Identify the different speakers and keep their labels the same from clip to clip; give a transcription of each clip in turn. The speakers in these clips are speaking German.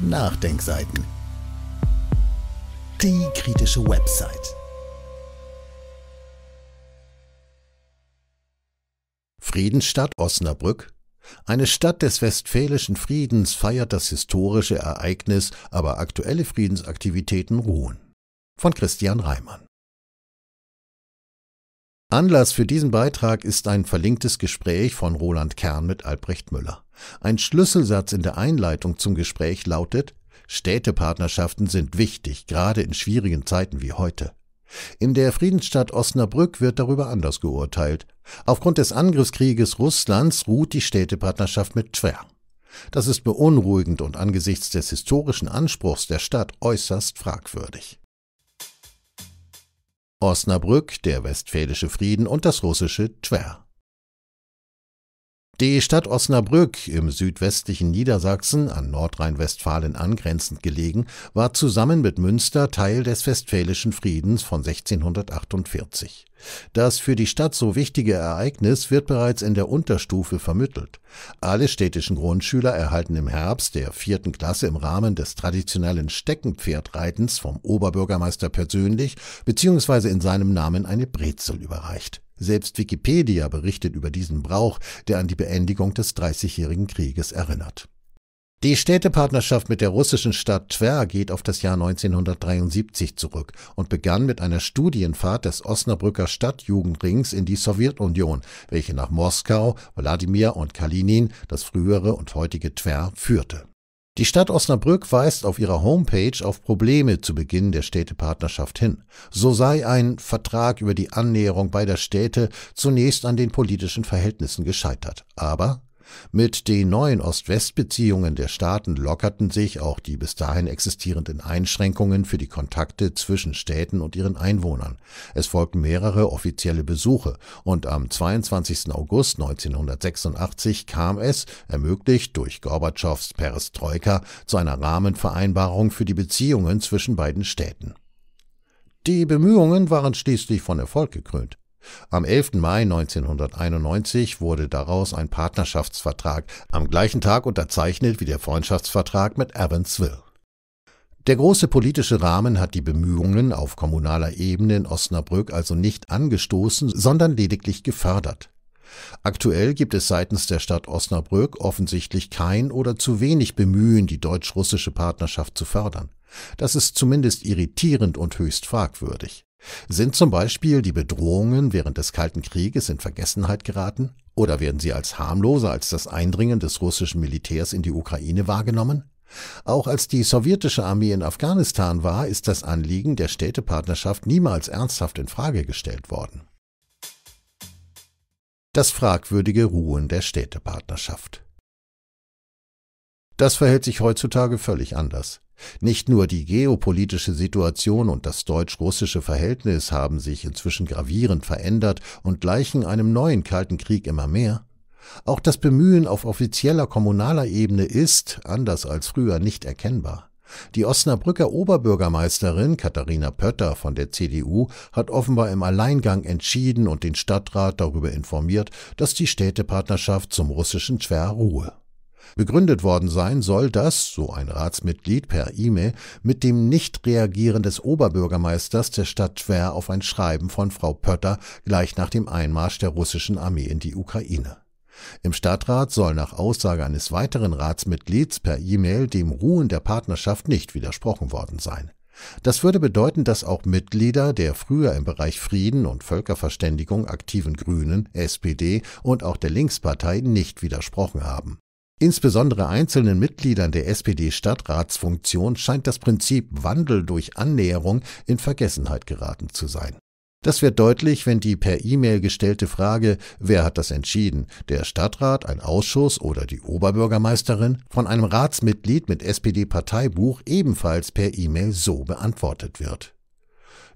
Speaker 1: Nachdenkseiten. Die kritische Website. Friedensstadt Osnabrück. Eine Stadt des westfälischen Friedens feiert das historische Ereignis, aber aktuelle Friedensaktivitäten ruhen. Von Christian Reimann. Anlass für diesen Beitrag ist ein verlinktes Gespräch von Roland Kern mit Albrecht Müller. Ein Schlüsselsatz in der Einleitung zum Gespräch lautet Städtepartnerschaften sind wichtig, gerade in schwierigen Zeiten wie heute. In der Friedensstadt Osnabrück wird darüber anders geurteilt. Aufgrund des Angriffskrieges Russlands ruht die Städtepartnerschaft mit Twer. Das ist beunruhigend und angesichts des historischen Anspruchs der Stadt äußerst fragwürdig. Osnabrück, der westfälische Frieden und das russische Twer. Die Stadt Osnabrück im südwestlichen Niedersachsen, an Nordrhein-Westfalen angrenzend gelegen, war zusammen mit Münster Teil des Westfälischen Friedens von 1648. Das für die Stadt so wichtige Ereignis wird bereits in der Unterstufe vermittelt. Alle städtischen Grundschüler erhalten im Herbst der vierten Klasse im Rahmen des traditionellen Steckenpferdreitens vom Oberbürgermeister persönlich bzw. in seinem Namen eine Brezel überreicht. Selbst Wikipedia berichtet über diesen Brauch, der an die Beendigung des Dreißigjährigen Krieges erinnert. Die Städtepartnerschaft mit der russischen Stadt Twer geht auf das Jahr 1973 zurück und begann mit einer Studienfahrt des Osnabrücker Stadtjugendrings in die Sowjetunion, welche nach Moskau, Wladimir und Kalinin, das frühere und heutige Twer, führte die Stadt Osnabrück weist auf ihrer Homepage auf Probleme zu Beginn der Städtepartnerschaft hin. So sei ein Vertrag über die Annäherung beider Städte zunächst an den politischen Verhältnissen gescheitert. Aber mit den neuen Ost-West-Beziehungen der Staaten lockerten sich auch die bis dahin existierenden Einschränkungen für die Kontakte zwischen Städten und ihren Einwohnern. Es folgten mehrere offizielle Besuche und am 22. August 1986 kam es, ermöglicht durch Gorbatschows Perestroika, zu einer Rahmenvereinbarung für die Beziehungen zwischen beiden Städten. Die Bemühungen waren schließlich von Erfolg gekrönt. Am 11. Mai 1991 wurde daraus ein Partnerschaftsvertrag, am gleichen Tag unterzeichnet wie der Freundschaftsvertrag mit Evansville. Der große politische Rahmen hat die Bemühungen auf kommunaler Ebene in Osnabrück also nicht angestoßen, sondern lediglich gefördert. Aktuell gibt es seitens der Stadt Osnabrück offensichtlich kein oder zu wenig Bemühen, die deutsch-russische Partnerschaft zu fördern. Das ist zumindest irritierend und höchst fragwürdig. Sind zum Beispiel die Bedrohungen während des Kalten Krieges in Vergessenheit geraten? Oder werden sie als harmloser als das Eindringen des russischen Militärs in die Ukraine wahrgenommen? Auch als die sowjetische Armee in Afghanistan war, ist das Anliegen der Städtepartnerschaft niemals ernsthaft in Frage gestellt worden. Das fragwürdige Ruhen der Städtepartnerschaft. Das verhält sich heutzutage völlig anders. Nicht nur die geopolitische Situation und das deutsch-russische Verhältnis haben sich inzwischen gravierend verändert und gleichen einem neuen Kalten Krieg immer mehr. Auch das Bemühen auf offizieller kommunaler Ebene ist, anders als früher, nicht erkennbar. Die Osnabrücker Oberbürgermeisterin Katharina Pötter von der CDU hat offenbar im Alleingang entschieden und den Stadtrat darüber informiert, dass die Städtepartnerschaft zum russischen Tschwer ruhe. Begründet worden sein soll das, so ein Ratsmitglied per E-Mail, mit dem Nichtreagieren des Oberbürgermeisters der Stadt Twer auf ein Schreiben von Frau Pötter gleich nach dem Einmarsch der russischen Armee in die Ukraine. Im Stadtrat soll nach Aussage eines weiteren Ratsmitglieds per E-Mail dem Ruhen der Partnerschaft nicht widersprochen worden sein. Das würde bedeuten, dass auch Mitglieder der früher im Bereich Frieden und Völkerverständigung aktiven Grünen, SPD und auch der Linkspartei nicht widersprochen haben. Insbesondere einzelnen Mitgliedern der SPD-Stadtratsfunktion scheint das Prinzip Wandel durch Annäherung in Vergessenheit geraten zu sein. Das wird deutlich, wenn die per E-Mail gestellte Frage, wer hat das entschieden, der Stadtrat, ein Ausschuss oder die Oberbürgermeisterin, von einem Ratsmitglied mit SPD-Parteibuch ebenfalls per E-Mail so beantwortet wird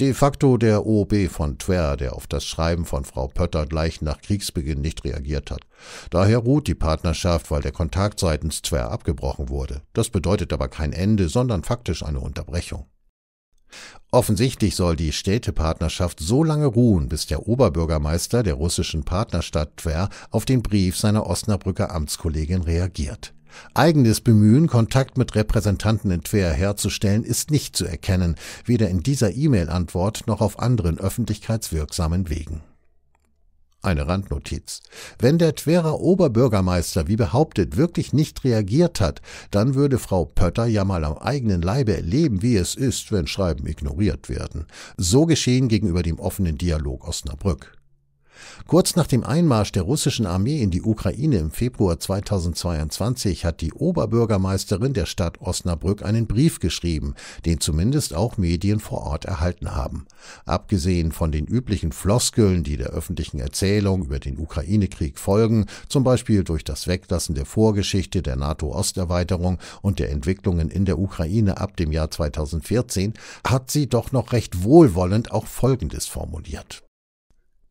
Speaker 1: De facto der OB von Twer, der auf das Schreiben von Frau Pötter gleich nach Kriegsbeginn nicht reagiert hat. Daher ruht die Partnerschaft, weil der Kontakt seitens Twer abgebrochen wurde. Das bedeutet aber kein Ende, sondern faktisch eine Unterbrechung. Offensichtlich soll die Städtepartnerschaft so lange ruhen, bis der Oberbürgermeister der russischen Partnerstadt Twer auf den Brief seiner Osnabrücker Amtskollegin reagiert. Eigenes Bemühen, Kontakt mit Repräsentanten in Twer herzustellen, ist nicht zu erkennen, weder in dieser E-Mail-Antwort noch auf anderen öffentlichkeitswirksamen Wegen. Eine Randnotiz. Wenn der Twerer Oberbürgermeister, wie behauptet, wirklich nicht reagiert hat, dann würde Frau Pötter ja mal am eigenen Leibe erleben, wie es ist, wenn Schreiben ignoriert werden. So geschehen gegenüber dem offenen Dialog Osnabrück. Kurz nach dem Einmarsch der russischen Armee in die Ukraine im Februar 2022 hat die Oberbürgermeisterin der Stadt Osnabrück einen Brief geschrieben, den zumindest auch Medien vor Ort erhalten haben. Abgesehen von den üblichen Floskeln, die der öffentlichen Erzählung über den Ukraine-Krieg folgen, zum Beispiel durch das Weglassen der Vorgeschichte der NATO-Osterweiterung und der Entwicklungen in der Ukraine ab dem Jahr 2014, hat sie doch noch recht wohlwollend auch Folgendes formuliert.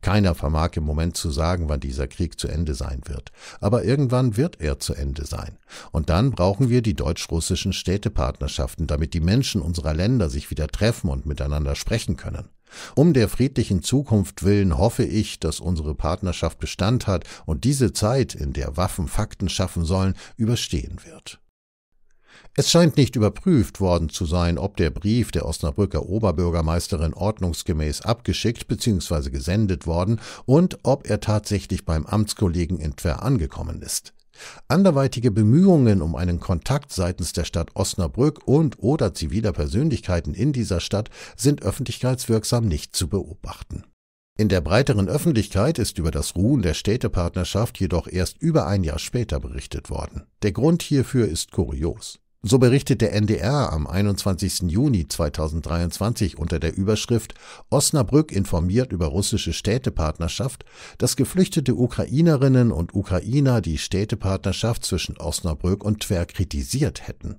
Speaker 1: Keiner vermag im Moment zu sagen, wann dieser Krieg zu Ende sein wird. Aber irgendwann wird er zu Ende sein. Und dann brauchen wir die deutsch-russischen Städtepartnerschaften, damit die Menschen unserer Länder sich wieder treffen und miteinander sprechen können. Um der friedlichen Zukunft willen hoffe ich, dass unsere Partnerschaft Bestand hat und diese Zeit, in der Waffen Fakten schaffen sollen, überstehen wird. Es scheint nicht überprüft worden zu sein, ob der Brief der Osnabrücker Oberbürgermeisterin ordnungsgemäß abgeschickt bzw. gesendet worden und ob er tatsächlich beim Amtskollegen in Twer angekommen ist. Anderweitige Bemühungen um einen Kontakt seitens der Stadt Osnabrück und oder ziviler Persönlichkeiten in dieser Stadt sind öffentlichkeitswirksam nicht zu beobachten. In der breiteren Öffentlichkeit ist über das Ruhen der Städtepartnerschaft jedoch erst über ein Jahr später berichtet worden. Der Grund hierfür ist kurios. So berichtet der NDR am 21. Juni 2023 unter der Überschrift Osnabrück informiert über russische Städtepartnerschaft, dass geflüchtete Ukrainerinnen und Ukrainer die Städtepartnerschaft zwischen Osnabrück und Twer kritisiert hätten.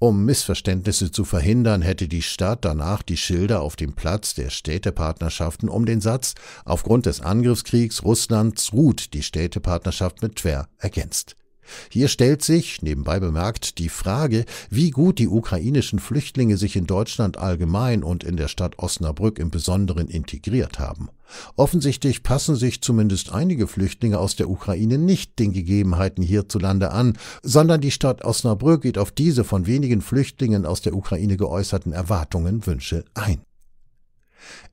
Speaker 1: Um Missverständnisse zu verhindern, hätte die Stadt danach die Schilder auf dem Platz der Städtepartnerschaften um den Satz Aufgrund des Angriffskriegs Russlands ruht die Städtepartnerschaft mit Twer ergänzt. Hier stellt sich, nebenbei bemerkt, die Frage, wie gut die ukrainischen Flüchtlinge sich in Deutschland allgemein und in der Stadt Osnabrück im Besonderen integriert haben. Offensichtlich passen sich zumindest einige Flüchtlinge aus der Ukraine nicht den Gegebenheiten hierzulande an, sondern die Stadt Osnabrück geht auf diese von wenigen Flüchtlingen aus der Ukraine geäußerten Erwartungen, Wünsche ein.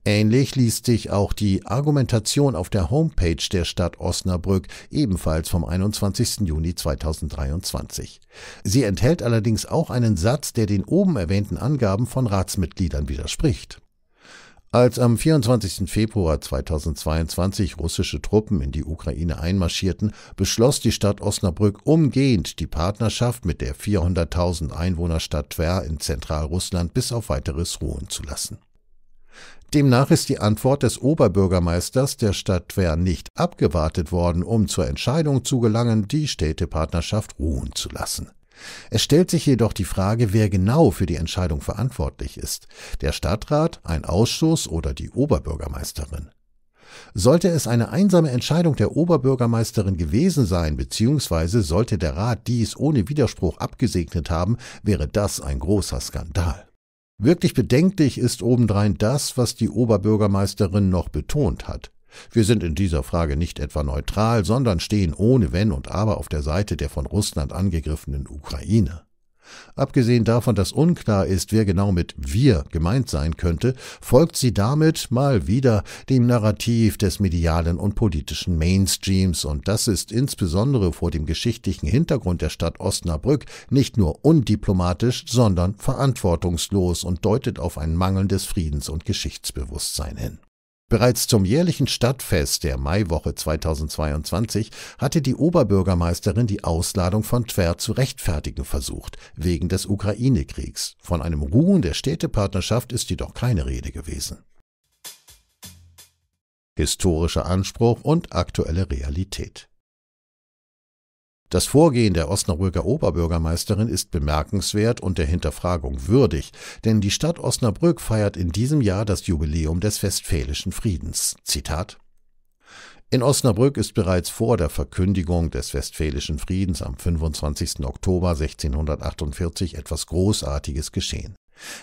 Speaker 1: Ähnlich liest sich auch die Argumentation auf der Homepage der Stadt Osnabrück ebenfalls vom 21. Juni 2023. Sie enthält allerdings auch einen Satz, der den oben erwähnten Angaben von Ratsmitgliedern widerspricht. Als am 24. Februar 2022 russische Truppen in die Ukraine einmarschierten, beschloss die Stadt Osnabrück umgehend die Partnerschaft mit der 400.000 Einwohnerstadt Twer in Zentralrussland bis auf weiteres ruhen zu lassen. Demnach ist die Antwort des Oberbürgermeisters der Stadt Twer nicht abgewartet worden, um zur Entscheidung zu gelangen, die Städtepartnerschaft ruhen zu lassen. Es stellt sich jedoch die Frage, wer genau für die Entscheidung verantwortlich ist. Der Stadtrat, ein Ausschuss oder die Oberbürgermeisterin. Sollte es eine einsame Entscheidung der Oberbürgermeisterin gewesen sein, beziehungsweise sollte der Rat dies ohne Widerspruch abgesegnet haben, wäre das ein großer Skandal. Wirklich bedenklich ist obendrein das, was die Oberbürgermeisterin noch betont hat. Wir sind in dieser Frage nicht etwa neutral, sondern stehen ohne Wenn und Aber auf der Seite der von Russland angegriffenen Ukraine. Abgesehen davon, dass unklar ist, wer genau mit wir gemeint sein könnte, folgt sie damit mal wieder dem Narrativ des medialen und politischen Mainstreams und das ist insbesondere vor dem geschichtlichen Hintergrund der Stadt Osnabrück nicht nur undiplomatisch, sondern verantwortungslos und deutet auf ein mangelndes Friedens- und Geschichtsbewusstsein hin. Bereits zum jährlichen Stadtfest der Maiwoche 2022 hatte die Oberbürgermeisterin die Ausladung von Twer zu rechtfertigen versucht, wegen des Ukraine-Kriegs. Von einem Ruhen der Städtepartnerschaft ist jedoch keine Rede gewesen. Historischer Anspruch und aktuelle Realität. Das Vorgehen der Osnabrücker Oberbürgermeisterin ist bemerkenswert und der Hinterfragung würdig, denn die Stadt Osnabrück feiert in diesem Jahr das Jubiläum des Westfälischen Friedens. Zitat in Osnabrück ist bereits vor der Verkündigung des Westfälischen Friedens am 25. Oktober 1648 etwas Großartiges geschehen.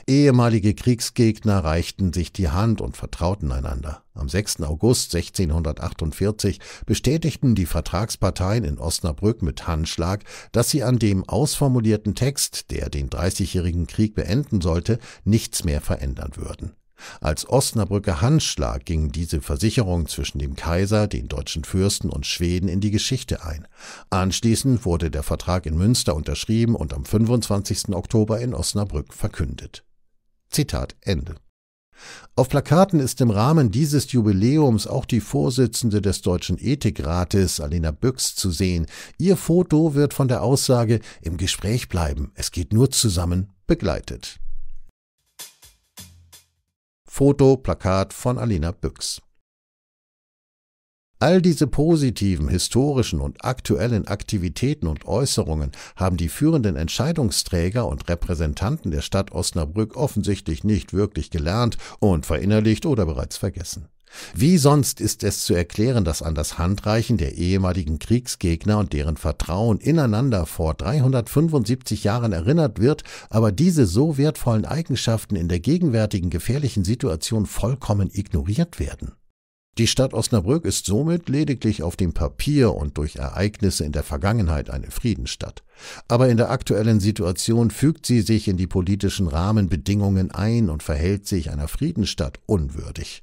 Speaker 1: Ehemalige Kriegsgegner reichten sich die Hand und vertrauten einander. Am 6. August 1648 bestätigten die Vertragsparteien in Osnabrück mit Handschlag, dass sie an dem ausformulierten Text, der den Dreißigjährigen Krieg beenden sollte, nichts mehr verändern würden. Als Osnabrücker Handschlag ging diese Versicherung zwischen dem Kaiser, den deutschen Fürsten und Schweden in die Geschichte ein. Anschließend wurde der Vertrag in Münster unterschrieben und am 25. Oktober in Osnabrück verkündet. Zitat Ende. Auf Plakaten ist im Rahmen dieses Jubiläums auch die Vorsitzende des Deutschen Ethikrates, Alena Büchs, zu sehen. Ihr Foto wird von der Aussage im Gespräch bleiben, es geht nur zusammen begleitet. Foto, Plakat von Alina Büchs. All diese positiven, historischen und aktuellen Aktivitäten und Äußerungen haben die führenden Entscheidungsträger und Repräsentanten der Stadt Osnabrück offensichtlich nicht wirklich gelernt und verinnerlicht oder bereits vergessen. Wie sonst ist es zu erklären, dass an das Handreichen der ehemaligen Kriegsgegner und deren Vertrauen ineinander vor 375 Jahren erinnert wird, aber diese so wertvollen Eigenschaften in der gegenwärtigen gefährlichen Situation vollkommen ignoriert werden? Die Stadt Osnabrück ist somit lediglich auf dem Papier und durch Ereignisse in der Vergangenheit eine Friedensstadt. Aber in der aktuellen Situation fügt sie sich in die politischen Rahmenbedingungen ein und verhält sich einer Friedensstadt unwürdig.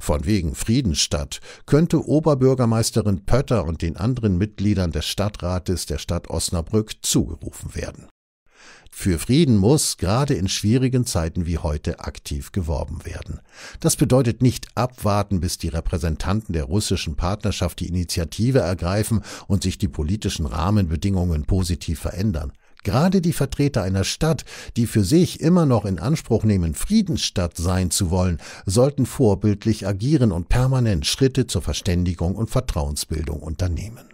Speaker 1: Von wegen Friedensstadt könnte Oberbürgermeisterin Pötter und den anderen Mitgliedern des Stadtrates der Stadt Osnabrück zugerufen werden. Für Frieden muss gerade in schwierigen Zeiten wie heute aktiv geworben werden. Das bedeutet nicht abwarten, bis die Repräsentanten der russischen Partnerschaft die Initiative ergreifen und sich die politischen Rahmenbedingungen positiv verändern. Gerade die Vertreter einer Stadt, die für sich immer noch in Anspruch nehmen, Friedensstadt sein zu wollen, sollten vorbildlich agieren und permanent Schritte zur Verständigung und Vertrauensbildung unternehmen.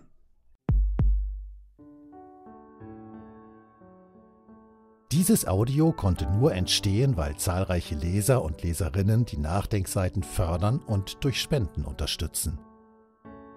Speaker 1: Dieses Audio konnte nur entstehen, weil zahlreiche Leser und Leserinnen die Nachdenkseiten fördern und durch Spenden unterstützen.